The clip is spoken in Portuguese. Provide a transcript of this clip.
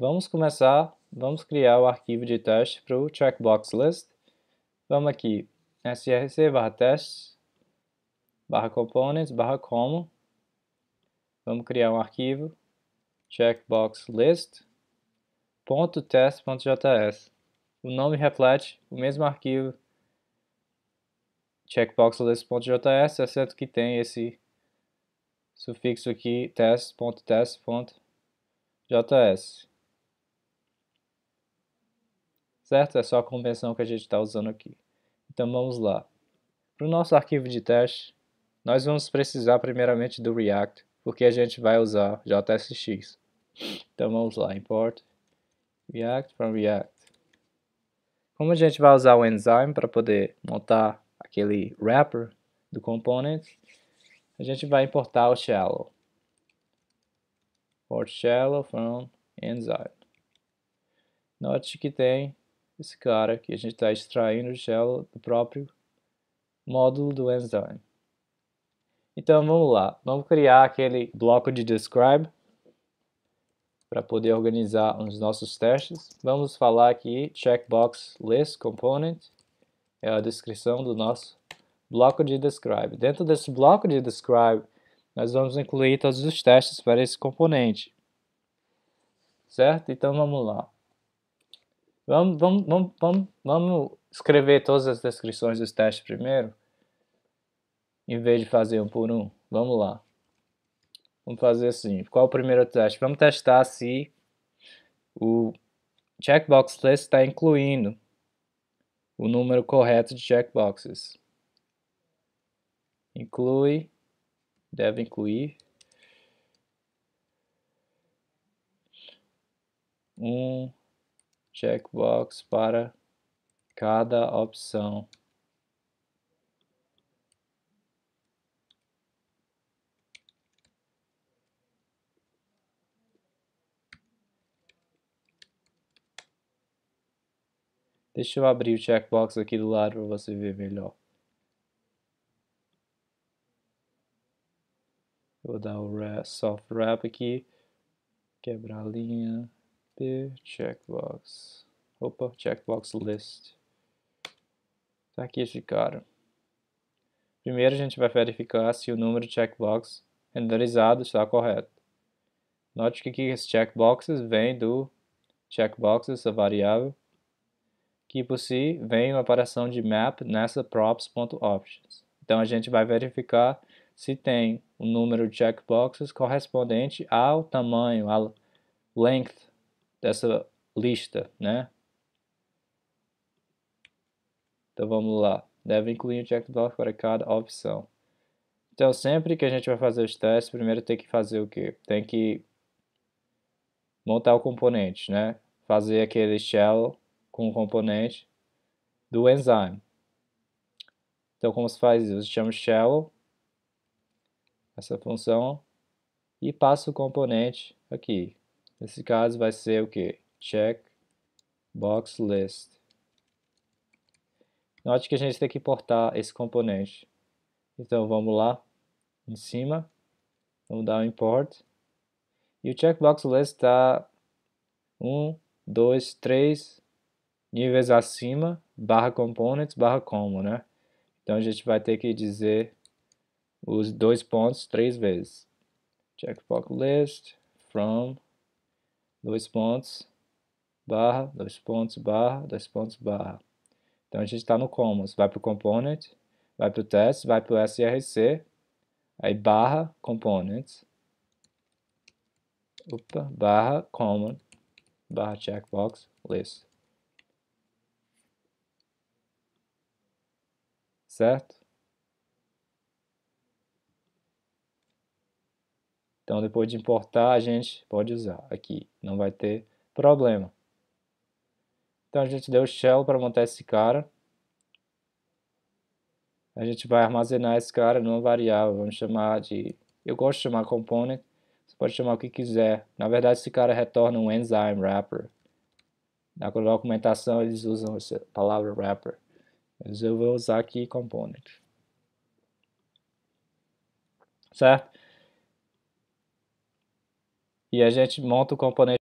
Vamos começar, vamos criar o arquivo de teste para o checkbox list. Vamos aqui, src barra tests, barra components, barra como. Vamos criar um arquivo, checkbox list, ponto O nome reflete o mesmo arquivo checkboxlist.js, exceto que tem esse sufixo aqui test.test.js. certo? É só a convenção que a gente está usando aqui. Então vamos lá. Para o nosso arquivo de teste, nós vamos precisar primeiramente do React, porque a gente vai usar JSX. Então vamos lá, import React from React. Como a gente vai usar o Enzyme para poder montar aquele wrapper do component, a gente vai importar o shallow. Import shallow from Enzyme. Note que tem esse cara que a gente está extraindo o gel do próprio módulo do enzyme. Então vamos lá, vamos criar aquele bloco de describe para poder organizar os nossos testes. Vamos falar aqui checkbox list component é a descrição do nosso bloco de describe. Dentro desse bloco de describe, nós vamos incluir todos os testes para esse componente. Certo? Então vamos lá. Vamos, vamos, vamos, vamos, vamos escrever todas as descrições dos testes primeiro, em vez de fazer um por um. Vamos lá. Vamos fazer assim. Qual o primeiro teste? Vamos testar se o checkbox list está incluindo o número correto de checkboxes. Inclui, deve incluir um checkbox para cada opção. Deixa eu abrir o checkbox aqui do lado para você ver melhor. Vou dar o soft wrap aqui, quebrar a linha ter checkbox. Opa, checkbox list. Tá aqui esse cara. Primeiro a gente vai verificar se o número de checkbox renderizado está correto. Note que, aqui esse checkboxes vem do checkboxes, a variável, que por si vem uma operação de map nessa props.options. Então a gente vai verificar se tem o número de checkboxes correspondente ao tamanho, ao length dessa lista, né? Então vamos lá. Deve incluir um checkbox para cada opção. Então sempre que a gente vai fazer os testes, primeiro tem que fazer o que? Tem que montar o componente, né? Fazer aquele shell com o componente do enzyme. Então como se faz isso? Você chama shell, essa função, e passa o componente aqui, Nesse caso vai ser o que? Check box list. Note que a gente tem que importar esse componente. Então vamos lá em cima, vamos dar um import. E o checkbox list está 1, 2, 3 níveis acima, barra components, barra como, né? Então a gente vai ter que dizer os dois pontos três vezes. Checkbox list from dois pontos, barra, dois pontos, barra, dois pontos, barra. Então a gente está no commons, vai para o component, vai para o test, vai para o src, aí barra components, opa, barra common, barra checkbox list. Certo? Então, depois de importar, a gente pode usar aqui, não vai ter problema. Então, a gente deu shell para montar esse cara. A gente vai armazenar esse cara numa variável, vamos chamar de... Eu gosto de chamar component, você pode chamar o que quiser. Na verdade, esse cara retorna um enzyme wrapper. Na documentação, eles usam essa palavra wrapper. Mas eu vou usar aqui component. Certo? e a gente monta o componente